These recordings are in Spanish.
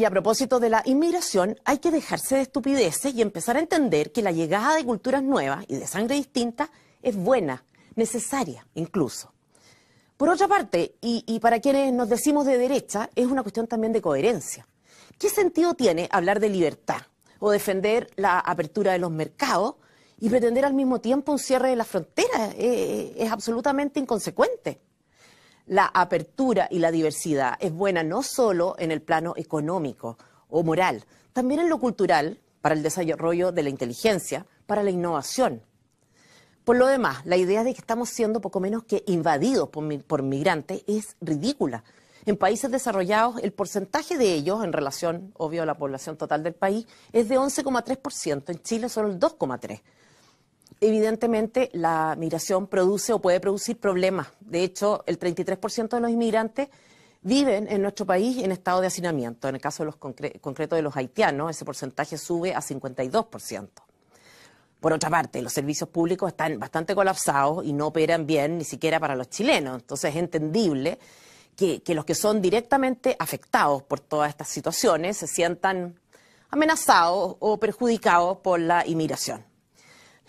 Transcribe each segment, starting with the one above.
Y a propósito de la inmigración, hay que dejarse de estupideces y empezar a entender que la llegada de culturas nuevas y de sangre distinta es buena, necesaria incluso. Por otra parte, y, para quienes nos decimos de derecha, es una cuestión también de coherencia. ¿Qué sentido tiene hablar de libertad o defender la apertura de los mercados y pretender al mismo tiempo un cierre de las fronteras? Eh, eh, es absolutamente inconsecuente la apertura y la diversidad es buena no solo en el plano económico o moral, también en lo cultural, para el desarrollo de la inteligencia, para la innovación. Por lo demás, la idea de que estamos siendo poco menos que invadidos por, migrantes es ridícula. En países desarrollados, el porcentaje de ellos, en relación, obvio, a la población total del país, es de 11,3%. En Chile, solo el 2,3% evidentemente la migración produce o puede producir problemas. De hecho, el 33% de los inmigrantes viven en nuestro país en estado de hacinamiento. En el caso de los concreto de los haitianos, ese porcentaje sube a 52%. Por otra parte, los servicios públicos están bastante colapsados y no operan bien ni siquiera para los chilenos. Entonces es entendible que los que son directamente afectados por todas estas situaciones se sientan amenazados o perjudicados por la inmigración.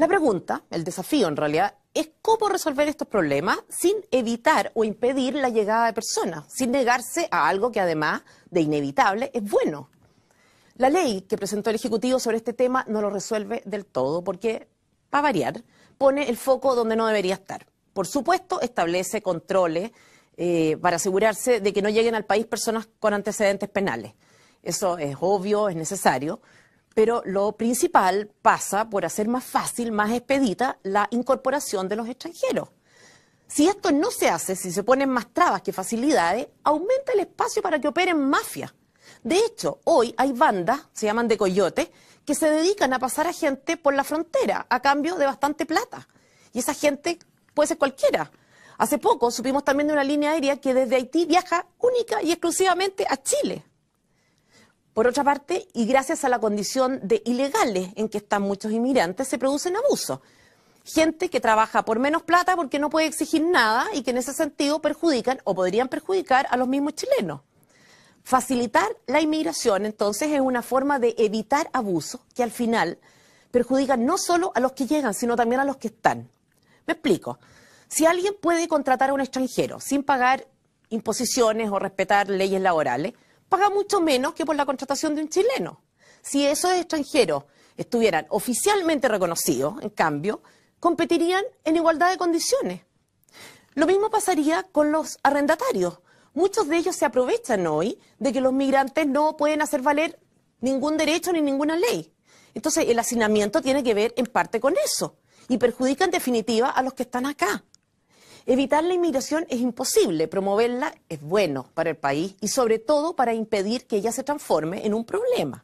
La pregunta, el desafío en realidad, es cómo resolver estos problemas sin evitar o impedir la llegada de personas, sin negarse a algo que además de inevitable es bueno. La ley que presentó el Ejecutivo sobre este tema no lo resuelve del todo porque, para variar, pone el foco donde no debería estar. Por supuesto, establece controles eh, para asegurarse de que no lleguen al país personas con antecedentes penales. Eso es obvio, es necesario pero lo principal pasa por hacer más fácil, más expedita la incorporación de los extranjeros. Si esto no se hace, si se ponen más trabas que facilidades, aumenta el espacio para que operen mafias. De hecho, hoy hay bandas, se llaman de coyotes, que se dedican a pasar a gente por la frontera a cambio de bastante plata. Y esa gente puede ser cualquiera. Hace poco supimos también de una línea aérea que desde Haití viaja única y exclusivamente a Chile. Por otra parte, y gracias a la condición de ilegales en que están muchos inmigrantes, se producen abusos. Gente que trabaja por menos plata porque no puede exigir nada y que en ese sentido perjudican o podrían perjudicar a los mismos chilenos. Facilitar la inmigración, entonces, es una forma de evitar abusos que al final perjudican no solo a los que llegan, sino también a los que están. Me explico. Si alguien puede contratar a un extranjero sin pagar imposiciones o respetar leyes laborales, paga mucho menos que por la contratación de un chileno. Si esos extranjeros estuvieran oficialmente reconocidos, en cambio, competirían en igualdad de condiciones. Lo mismo pasaría con los arrendatarios. Muchos de ellos se aprovechan hoy de que los migrantes no pueden hacer valer ningún derecho ni ninguna ley. Entonces, el hacinamiento tiene que ver en parte con eso y perjudica en definitiva a los que están acá. Evitar la inmigración es imposible, promoverla es bueno para el país y sobre todo para impedir que ella se transforme en un problema.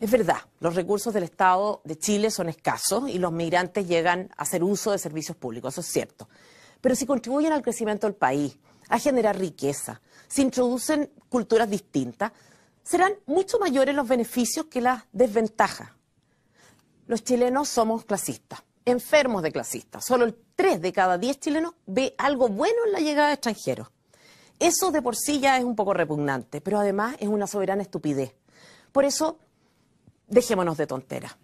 Es verdad, los recursos del Estado de Chile son escasos y los migrantes llegan a hacer uso de servicios públicos, eso es cierto. Pero si contribuyen al crecimiento del país, a generar riqueza, si introducen culturas distintas, serán mucho mayores los beneficios que las desventajas. Los chilenos somos clasistas enfermos de clasistas. Solo el 3 de cada 10 chilenos ve algo bueno en la llegada de extranjeros. Eso de por sí ya es un poco repugnante, pero además es una soberana estupidez. Por eso, dejémonos de tonteras.